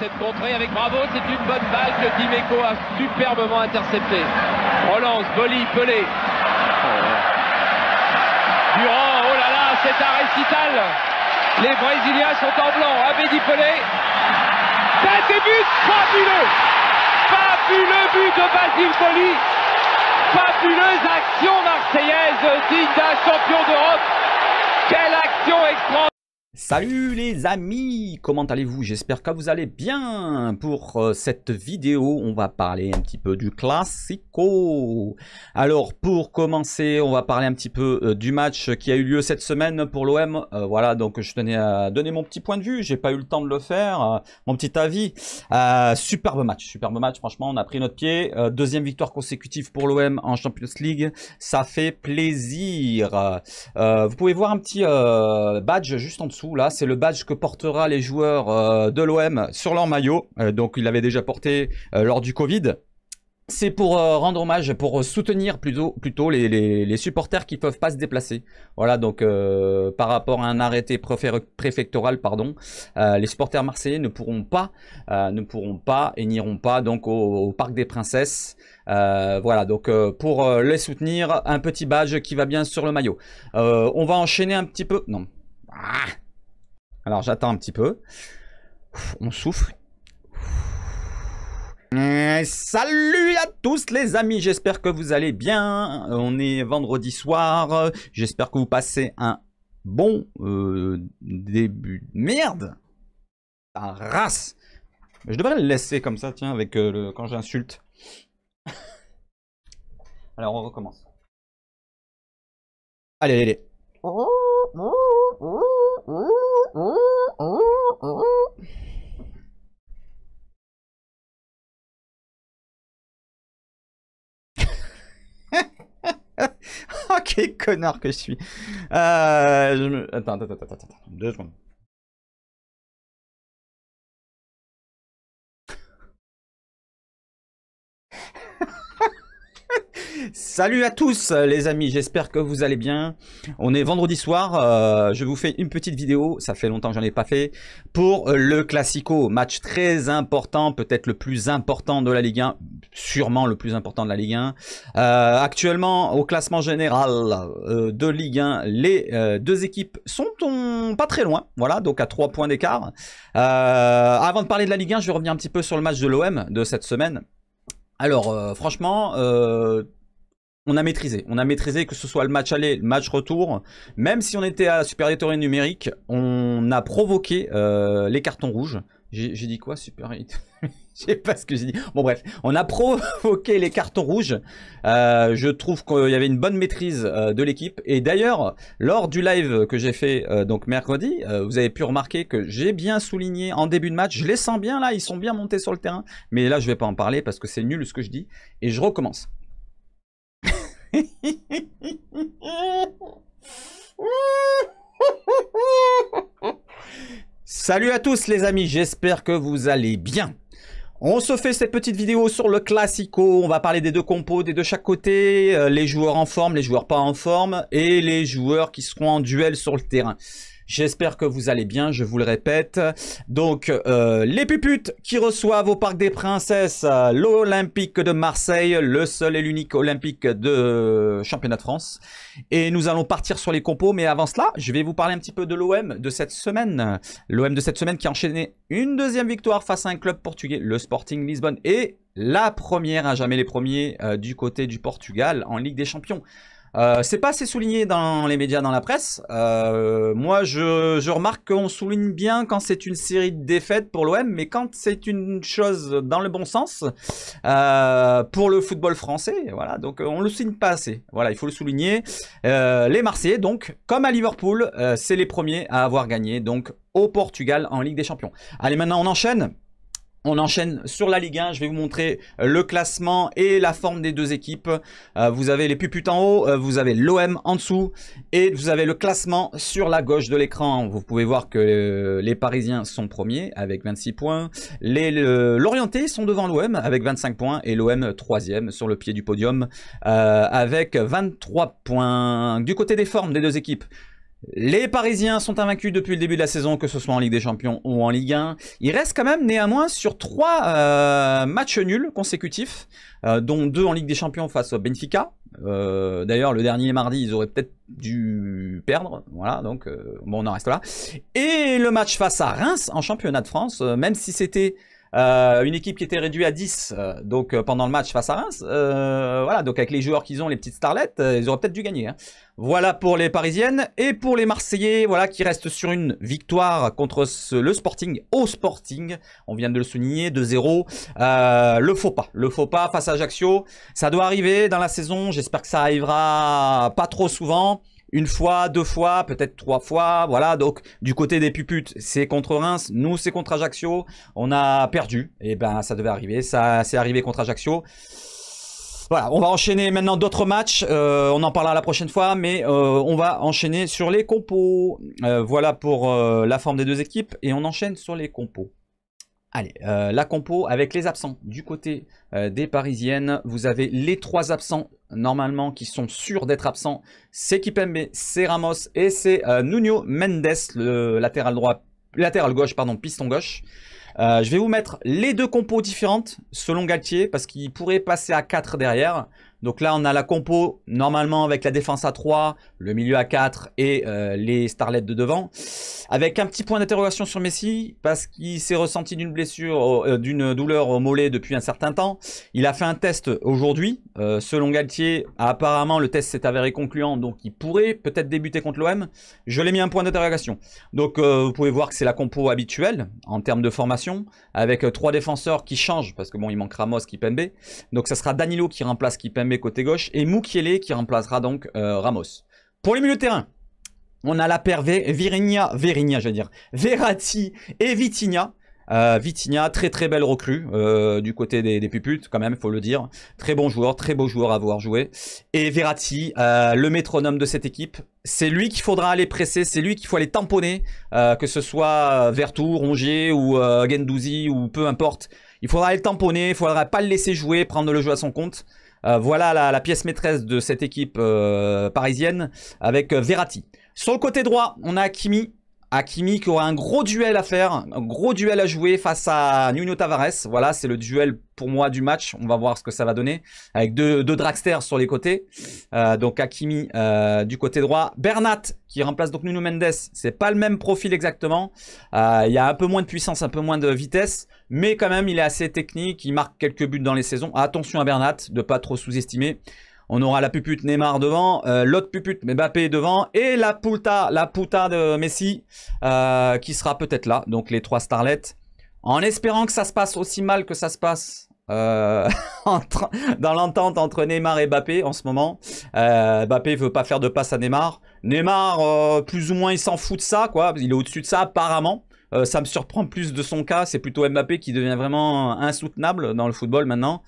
Cette de contrer avec Bravo, c'est une bonne balle que Dimeco a superbement intercepté. Relance, Boli, Pelé. Durant, oh là là, c'est un récital. Les Brésiliens sont en blanc. Abedi Pelé. Tête et but, fabuleux. Fabuleux but de Basile Boli. Fabuleuse action marseillaise digne d'un champion d'Europe. Quelle action extraordinaire. Salut les amis, comment allez-vous J'espère que vous allez bien. Pour euh, cette vidéo, on va parler un petit peu du Classico. Alors pour commencer, on va parler un petit peu euh, du match qui a eu lieu cette semaine pour l'OM. Euh, voilà, donc je tenais à donner mon petit point de vue, j'ai pas eu le temps de le faire, mon petit avis. superbe match, superbe match, franchement, on a pris notre pied. deuxième victoire consécutive pour l'OM en Champions League, ça fait plaisir. vous pouvez voir un petit badge juste en dessous là, c'est le badge que portera les joueurs euh, de l'OM sur leur maillot. Euh, donc, il l'avait déjà porté euh, lors du Covid. C'est pour rendre hommage, pour soutenir plutôt, les, supporters qui ne peuvent pas se déplacer. Voilà, donc par rapport à un arrêté préfectoral, pardon, les supporters marseillais ne pourront pas, ne pourront pas et n'iront pas donc au, Parc des Princesses. voilà, donc pour les soutenir, un petit badge qui va bien sur le maillot. on va enchaîner un petit peu. Non. Ah alors j'attends un petit peu. On souffre. salut à tous les amis, j'espère que vous allez bien. On est vendredi soir. J'espère que vous passez un bon euh, début. Merde Ta race Je devrais le laisser comme ça, tiens, avec euh, le... quand j'insulte. Alors on recommence. Allez, allez. allez. Oh, oh. Quel connard que je suis. Attends, attends, attends, attends, attends. Deux secondes. Salut à tous les amis, j'espère que vous allez bien. On est vendredi soir, euh, je vous fais une petite vidéo, ça fait longtemps que j'en ai pas fait, pour le Classico, match très important, peut-être le plus important de la Ligue 1, sûrement le plus important de la Ligue 1. Euh, actuellement, au classement général euh, de Ligue 1, les deux équipes sont pas très loin, voilà, donc à 3 points d'écart. avant de parler de la Ligue 1, je reviens un petit peu sur le match de l'OM de cette semaine. Alors, franchement on a maîtrisé. On a maîtrisé que ce soit le match aller, le match retour. Même si on était à Super supériorité numérique, on a provoqué euh, les cartons rouges. J'ai dit quoi, super Je sais pas ce que j'ai dit. Bon bref, on a provoqué les cartons rouges. Euh, je trouve qu'il y avait une bonne maîtrise euh, de l'équipe. Et d'ailleurs, lors du live que j'ai fait donc mercredi, vous avez pu remarquer que j'ai bien souligné en début de match. Je les sens bien là, ils sont bien montés sur le terrain. Mais là, je vais pas en parler parce que c'est nul ce que je dis. Et je recommence. Salut à tous les amis, j'espère que vous allez bien. On se fait cette petite vidéo sur le Classico, on va parler des deux compos, des deux chaque côté, euh, les joueurs en forme, les joueurs pas en forme, et les joueurs qui seront en duel sur le terrain. J'espère que vous allez bien, je vous le répète. Donc, euh, les puputes qui reçoivent au Parc des Princesses euh, l'Olympique de Marseille, le seul et l'unique Olympique de Championnat de France. Et nous allons partir sur les compos, mais avant cela, je vais vous parler un petit peu de l'OM de cette semaine. L'OM de cette semaine qui a enchaîné une deuxième victoire face à un club portugais, le Sporting Lisbonne, et la première à jamais les premiers euh, du côté du Portugal en Ligue des Champions. Euh, c'est pas assez souligné dans les médias, dans la presse. Euh, moi, je, remarque qu'on souligne bien quand c'est une série de défaites pour l'OM, mais quand c'est une chose dans le bon sens euh, pour le football français, voilà. Donc, on le souligne pas assez. Voilà, il faut le souligner. les Marseillais, donc, comme à Liverpool, c'est les premiers à avoir gagné, donc, au Portugal en Ligue des Champions. Allez, maintenant, on enchaîne. On enchaîne sur la Ligue 1. Je vais vous montrer euh, le classement et la forme des deux équipes. Euh, vous avez les puputes en haut, euh, vous avez l'OM en dessous et vous avez le classement sur la gauche de l'écran. Vous pouvez voir que les Parisiens sont premiers avec 26 points. Les sont devant l'OM avec 25 points et l'OM troisième sur le pied du podium avec 23 points. Du côté des formes des deux équipes, les Parisiens sont invaincus depuis le début de la saison, que ce soit en Ligue des Champions ou en Ligue 1. Ils restent quand même néanmoins sur trois euh, matchs nuls consécutifs, euh, dont deux en Ligue des Champions face au Benfica. Euh, d'ailleurs, le dernier mardi, ils auraient peut-être dû perdre. Voilà, donc bon, on en reste là. Et le match face à Reims en championnat de France, même si c'était euh, une équipe qui était réduite à 10 euh, donc euh, pendant le match face à Reims. voilà, donc avec les joueurs qu'ils ont, les petites starlettes, ils auraient peut-être dû gagner. Hein. Voilà pour les Parisiennes et pour les Marseillais, voilà qui restent sur une victoire contre le Sporting au Sporting. On vient de le souligner, de 0 le faux pas, le faux pas face à Ajaccio, ça doit arriver dans la saison. J'espère que ça arrivera pas trop souvent une fois, deux fois, peut-être trois fois. Voilà, donc du côté des puputes, c'est contre Reims, nous c'est contre Ajaccio. On a perdu, et eh ben ça devait arriver, ça c'est arrivé contre Ajaccio. Voilà, on va enchaîner maintenant d'autres matchs, euh, on en parlera la prochaine fois, mais euh, on va enchaîner sur les compos. Euh, voilà pour la forme des deux équipes, et on enchaîne sur les compos. Allez, la compo avec les absents. Du côté des Parisiennes, vous avez les trois absents normalement qui sont sûrs d'être absents, c'est Kipembe, c'est Ramos et c'est euh, Nuno Mendes, le latéral droit, latéral gauche, pardon, piston gauche. Euh, je vais vous mettre les deux compos différentes selon Galtier parce qu'il pourrait passer à 4 derrière. Donc là, on a la compo normalement avec la défense à 3, le milieu à 4 et euh, les starlets de devant. Avec un petit point d'interrogation sur Messi parce qu'il s'est ressenti d'une blessure, euh, d'une douleur au mollet depuis un certain temps. Il a fait un test aujourd'hui. Euh, selon Galtier, apparemment le test s'est avéré concluant, donc il pourrait peut-être débuter contre l'OM. Je l'ai mis un point d'interrogation. Donc vous pouvez voir que c'est la compo habituelle en termes de formation avec trois défenseurs qui changent parce que bon, il manque Ramos, Kipembe. Donc ça sera Danilo qui remplace Kipembe mais côté gauche et Mukiele qui remplacera donc euh, Ramos. Pour les milieux de terrain, on a la paire Virinha, Virinia, je veux dire, Verratti et Vitinha. Euh, Vitinia très très belle recrue euh, du côté des, des puputes quand même, faut le dire. Très bon joueur, très beau joueur à voir jouer. Et Verratti, le métronome de cette équipe, c'est lui qu'il faudra aller presser, c'est lui qu'il faut aller tamponner, que ce soit Vertou, Rongier ou Gendouzi ou peu importe. Il faudra aller le tamponner, il faudra pas le laisser jouer, prendre le jeu à son compte. Euh, voilà la, pièce maîtresse de cette équipe euh, parisienne avec euh, Verratti. Sur le côté droit, on a Kimi. Hakimi qui aura un gros duel à faire, un gros duel à jouer face à Nuno Tavares. Voilà, c'est le duel pour moi du match. On va voir ce que ça va donner. Avec deux, dragsters sur les côtés. Euh, donc Hakimi euh, du côté droit. Bernat qui remplace donc Nuno Mendes. C'est pas le même profil exactement. Euh, il y a un peu moins de puissance, un peu moins de vitesse. Mais quand même, il est assez technique. Il marque quelques buts dans les saisons. Attention à Bernat de pas trop sous-estimer. On aura la pupute Neymar devant, euh, l'autre pupute Mbappé devant et la puta, la de Messi euh, qui sera peut-être là. Donc les trois starlets. En espérant que ça se passe aussi mal que ça se passe euh, dans l'entente entre Neymar et Mbappé en ce moment. Mbappé veut pas faire de passe à Neymar. Neymar, plus ou moins, il s'en fout de ça, quoi. Il est au-dessus de ça apparemment. ça me surprend plus de son cas. C'est plutôt Mbappé qui devient vraiment insoutenable dans le football maintenant.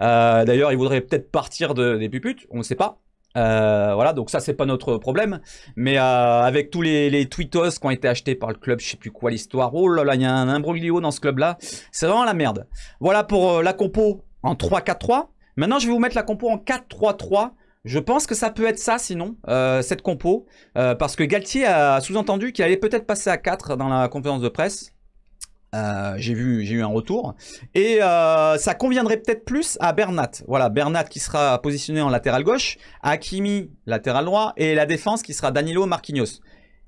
Euh, d'ailleurs, il voudrait peut-être partir de, des puputes, on ne sait pas. Euh, voilà, donc ça c'est pas notre problème. Mais euh, avec tous les, tweetos qui ont été achetés par le club, je sais plus quoi l'histoire. Oh là là, il y a un imbroglio dans ce club-là. C'est vraiment la merde. Voilà pour la compo en 3-4-3. Maintenant, je vais vous mettre la compo en 4-3-3. Je pense que ça peut être ça sinon, cette compo. parce que Galtier a sous-entendu qu'il allait peut-être passer à 4 dans la conférence de presse. Euh, j'ai vu, j'ai eu un retour. Et euh, ça conviendrait peut-être plus à Bernat. Voilà, Bernat qui sera positionné en latéral gauche, Hakimi latéral droit, et la défense qui sera Danilo Marquinhos.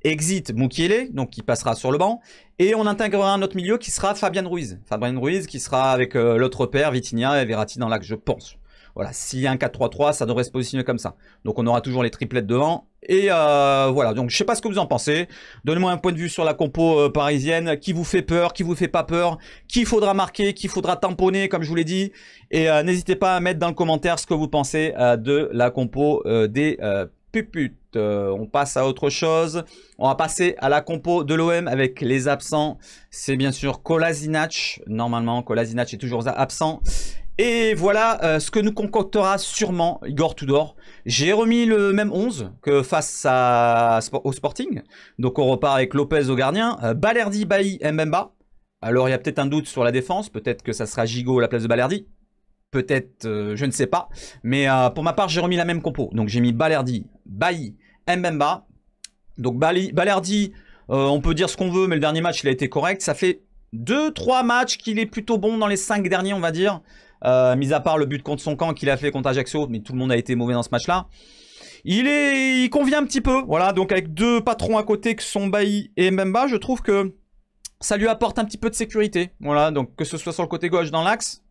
Exit Mukiele, donc qui passera sur le banc. Et on intégrera un autre milieu qui sera Fabian Ruiz. Fabian Ruiz qui sera avec euh, l'autre père, Vitinha et Verratti dans l'axe, je pense. Voilà, s'il y a un 4-3-3, ça devrait se positionner comme ça. Donc on aura toujours les triplettes devant. Et euh, voilà, donc je sais pas ce que vous en pensez. Donnez-moi un point de vue sur la compo euh, parisienne. Qui vous fait peur, qui vous fait pas peur, qui faudra marquer, qui faudra tamponner, comme je vous l'ai dit. Et euh, n'hésitez pas à mettre dans le commentaire ce que vous pensez de la compo des puputes. on passe à autre chose. On va passer à la compo de l'OM avec les absents. C'est bien sûr Kolasinac. Normalement, Kolasinac est toujours absent. Et voilà euh, ce que nous concoctera sûrement Igor Tudor. J'ai remis le même 11 que face à, au Sporting. Donc on repart avec Lopez au gardien, euh, Balerdi, Bailly, Mbemba. Alors il y a peut-être un doute sur la défense, peut-être que ça sera Gigot à la place de Balerdi. Peut-être, euh, je ne sais pas. Mais pour ma part, j'ai remis la même compo. Donc j'ai mis Balerdi, Bailly, Mbemba. Donc Balerdi, on peut dire ce qu'on veut, mais le dernier match, il a été correct. Ça fait 2-3 matchs qu'il est plutôt bon dans les 5 derniers, on va dire. Euh, mis à part le but contre son camp qu'il a fait contre Ajaccio, mais tout le monde a été mauvais dans ce match-là. Il est, il convient un petit peu, voilà. Donc avec deux patrons à côté que sont Bailly et Mbemba, je trouve que ça lui apporte un petit peu de sécurité, voilà. Donc que ce soit sur le côté gauche dans l'axe,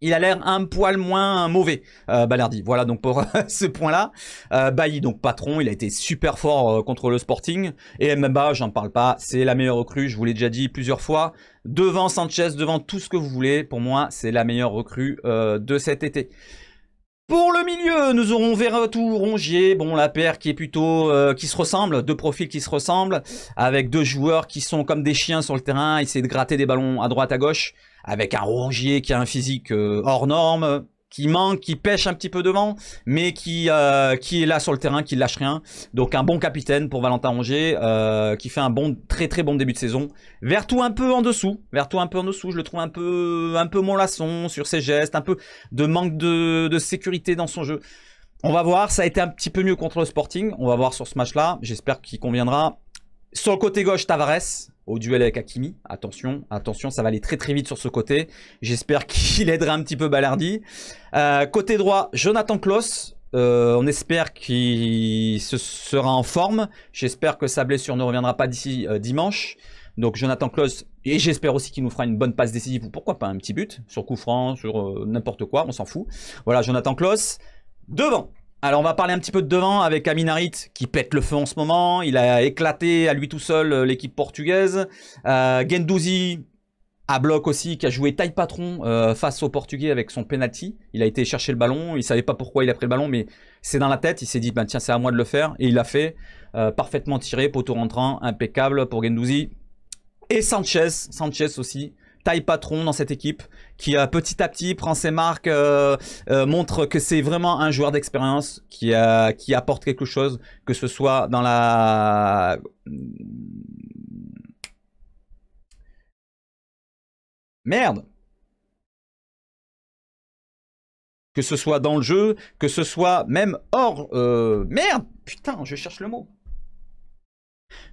il a l'air un poil moins mauvais, euh, Ballardi. Voilà donc pour euh, ce point-là. Euh, Bailly, donc patron, il a été super fort contre le Sporting. Et Mbemba, j'en parle pas, c'est la meilleure recrue, je vous l'ai déjà dit plusieurs fois. Devant Sanchez, devant tout ce que vous voulez, pour moi, c'est la meilleure recrue de cet été. Pour le milieu, nous aurons ou Rongier, bon la paire qui est plutôt qui se ressemble, deux profils qui se ressemblent, avec deux joueurs qui sont comme des chiens sur le terrain, essayer de gratter des ballons à droite à gauche avec un rongier qui a un physique euh, hors norme, qui manque, qui pêche un petit peu devant, mais qui, euh, qui est là sur le terrain, qui lâche rien. Donc un bon capitaine pour Valentin Rongier, euh, qui fait un bon, très très bon début de saison. tout un peu en dessous, tout un peu en dessous, je le trouve un peu, un peu mollasson sur ses gestes, un peu de manque de, de sécurité dans son jeu. On va voir, ça a été un petit peu mieux contre le Sporting, on va voir sur ce match-là, j'espère qu'il conviendra. Sur le côté gauche, Tavares, au duel avec Hakimi. Attention, attention, ça va aller très très vite sur ce côté. J'espère qu'il aidera un petit peu Balardi. Euh, côté droit, Jonathan Kloss. Euh, on espère qu'il sera en forme. J'espère que sa blessure ne reviendra pas d'ici euh, dimanche. Donc Jonathan Kloss, et j'espère aussi qu'il nous fera une bonne passe décisive, ou pourquoi pas un petit but, sur coup franc, sur n'importe quoi, on s'en fout. Voilà, Jonathan Kloss devant alors on va parler un petit peu de devant avec Aminarit qui pète le feu en ce moment. Il a éclaté à lui tout seul euh, l'équipe portugaise. Euh, Gendouzi à bloc aussi qui a joué taille patron euh, face aux Portugais avec son penalty. Il a été chercher le ballon. Il ne savait pas pourquoi il a pris le ballon, mais c'est dans la tête. Il s'est dit ben, tiens c'est à moi de le faire et il l'a fait euh, parfaitement tiré poteau rentrant impeccable pour Gendouzi et Sanchez. Sanchez aussi taille patron dans cette équipe, qui petit à petit prend ses marques, euh, euh, montre que c'est vraiment un joueur d'expérience qui, qui apporte quelque chose, que ce soit dans la... Merde Que ce soit dans le jeu, que ce soit même hors... Euh, merde Putain, je cherche le mot.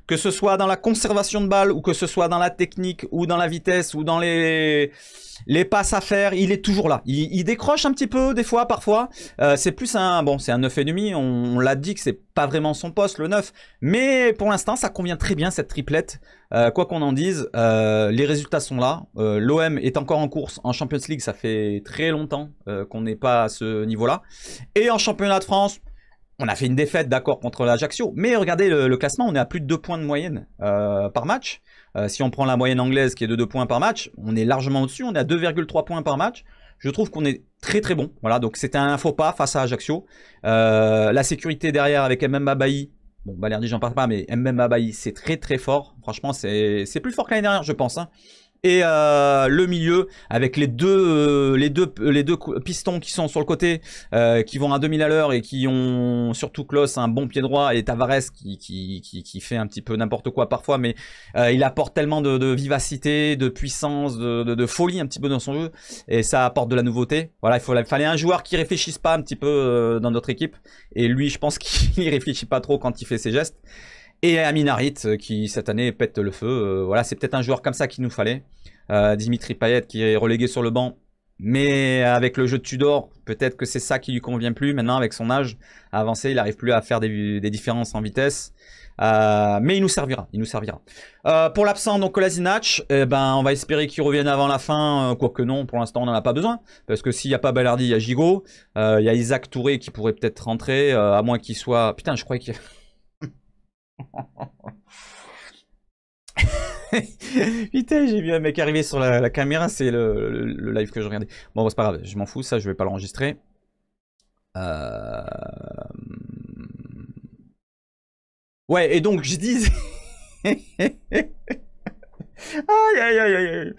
Que ce soit dans la conservation de balles ou que ce soit dans la technique ou dans la vitesse ou dans les, passes à faire, il est toujours là. Il, décroche un petit peu des fois, parfois. Euh, c'est plus un bon, c'est un 9,5. On, on l'a dit que c'est pas vraiment son poste, le 9. Mais pour l'instant, ça convient très bien cette triplette. Euh, quoi qu'on en dise, euh, les résultats sont là. L'OM est encore en course en Champions League. Ça fait très longtemps qu'on n'est pas à ce niveau-là. Et en championnat de France, on a fait une défaite, d'accord, contre l'Ajaccio. Mais regardez le, classement, on est à plus de 2 points de moyenne euh, par match. Euh, si on prend la moyenne anglaise qui est de 2 points par match, on est largement au-dessus. On est à 2,3 points par match. Je trouve qu'on est très très bon. Voilà, donc c'était un faux pas face à Ajaccio. Euh, la sécurité derrière avec Mbemba Bailly. Bon, Balerdi, j'en parle pas, mais Mbemba Bailly, c'est très très fort. Franchement, c'est plus fort que l'année dernière, je pense. Hein et euh, le milieu avec les deux, euh, les, deux, les deux pistons qui sont sur le côté, euh, qui vont à 2000 à l'heure et qui ont surtout Klaus un bon pied droit et Tavares qui, qui, qui, qui fait un petit peu n'importe quoi parfois, mais il apporte tellement de, vivacité, de puissance, de, folie un petit peu dans son jeu et ça apporte de la nouveauté. Voilà, il, fallait un joueur qui réfléchisse pas un petit peu dans notre équipe et lui, je pense qu'il réfléchit pas trop quand il fait ses gestes. Et Aminarit euh, qui cette année pète le feu. Euh, voilà, c'est peut-être un joueur comme ça qu'il nous fallait. Euh, Dimitri Payet qui est relégué sur le banc. Mais avec le jeu de Tudor, peut-être que c'est ça qui lui convient plus. Maintenant, avec son âge avancé, il n'arrive plus à faire des, différences en vitesse. mais il nous servira, il nous servira. pour l'absent, donc Kolasinac, eh ben, on va espérer qu'il revienne avant la fin, quoique non, pour l'instant on n'en a pas besoin, parce que s'il n'y a pas Ballardi, il y a Gigot, il y a Isaac Touré qui pourrait peut-être rentrer, à moins qu'il soit... Putain, je croyais qu'il... Putain, j'ai vu un mec arriver sur la, caméra, c'est le, live que je regardais. Bon, c'est pas grave, je m'en fous, ça je vais pas l'enregistrer. Euh, ouais, et donc je disais. Ouais aïe,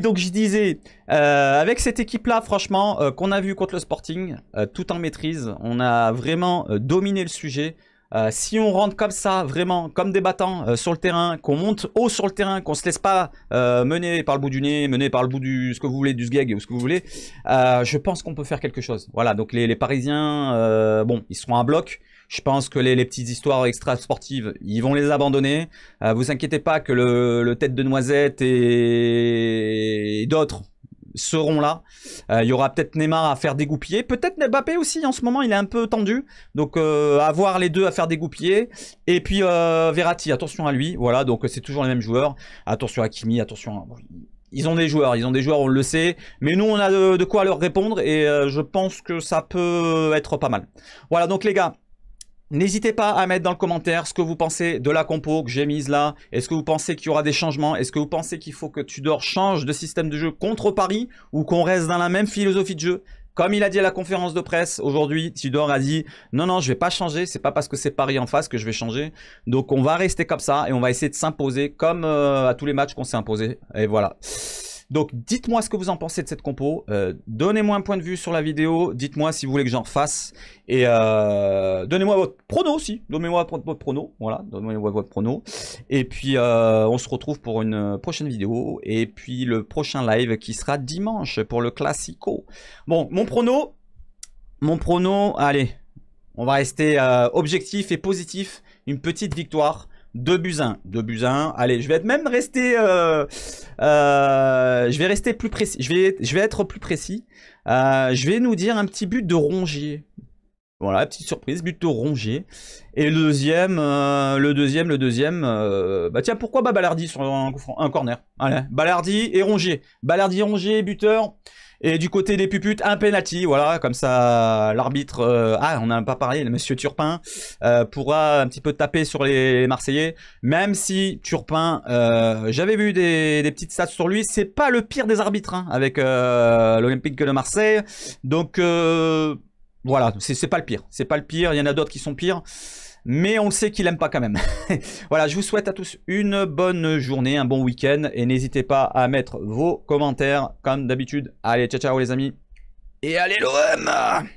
donc je disais, euh, avec cette équipe-là, franchement, euh, qu'on a vu contre le Sporting, tout en maîtrise, on a vraiment dominé le sujet. Euh, si on rentre comme ça, vraiment, comme des battants euh, sur le terrain, qu'on monte haut sur le terrain, qu'on se laisse pas euh, mener par le bout du nez, mener par le bout du ce que vous voulez, du sgeg ou ce que vous voulez, je pense qu'on peut faire quelque chose. Voilà, donc les, les Parisiens, bon, ils seront à bloc. Je pense que les, les, petites histoires extra sportives, ils vont les abandonner. vous inquiétez pas que le, tête de noisette et d'autres seront là. Euh, il y aura peut-être Neymar à faire des dégoupiller. Peut-être Mbappé aussi. En ce moment, il est un peu tendu. Donc, avoir euh, les deux à faire des dégoupiller. Et puis, euh, Verratti, attention à lui. Voilà, donc c'est toujours les mêmes joueurs. Attention à Kimi, attention à ils ont des joueurs, ils ont des joueurs, on le sait. Mais nous, on a de, quoi leur répondre et je pense que ça peut être pas mal. Voilà, donc les gars, N'hésitez pas à mettre dans le commentaire ce que vous pensez de la compo que j'ai mise là. Est-ce que vous pensez qu'il y aura des changements Est-ce que vous pensez qu'il faut que Tudor change de système de jeu contre Paris ou qu'on reste dans la même philosophie de jeu comme il a dit à la conférence de presse aujourd'hui, Tudor a dit non non, je vais pas changer, c'est pas parce que c'est Paris en face que je vais changer. Donc on va rester comme ça et on va essayer de s'imposer comme euh, à tous les matchs qu'on s'est imposés. » Et voilà. Donc dites-moi ce que vous en pensez de cette compo. Euh, donnez-moi un point de vue sur la vidéo. Dites-moi si vous voulez que j'en fasse. Et euh, donnez-moi votre prono aussi. Donnez-moi votre prono. Voilà, donnez-moi votre prono. Et puis euh, on se retrouve pour une prochaine vidéo. Et puis le prochain live qui sera dimanche pour le Classico. Bon, mon prono. Mon prono, allez. On va rester objectif et positif. Une petite victoire 2 buts 1. 2 buts 1. Allez, je vais être même rester... Euh, euh, je vais rester plus précis. Je vais, je vais être plus précis. Euh, je vais nous dire un petit but de Rongier. Voilà, petite surprise, but de Rongier. Et le deuxième, le deuxième, le deuxième... bah tiens, pourquoi pas sur un, corner Allez, Ballardi et Rongier. Balardi Rongier, buteur. Et du côté des puputes, un penalty, voilà, comme ça l'arbitre, euh, ah on n'a pas parlé, le monsieur Turpin euh, pourra un petit peu taper sur les Marseillais, même si Turpin, euh, j'avais vu des, des, petites stats sur lui, c'est pas le pire des arbitres hein, avec l'Olympique de Marseille, donc voilà, c'est pas le pire, c'est pas le pire, il y en a d'autres qui sont pires mais on sait qu'il aime pas quand même. voilà, je vous souhaite à tous une bonne journée, un bon week-end, et n'hésitez pas à mettre vos commentaires comme d'habitude. Allez, ciao ciao les amis, et allez l'OM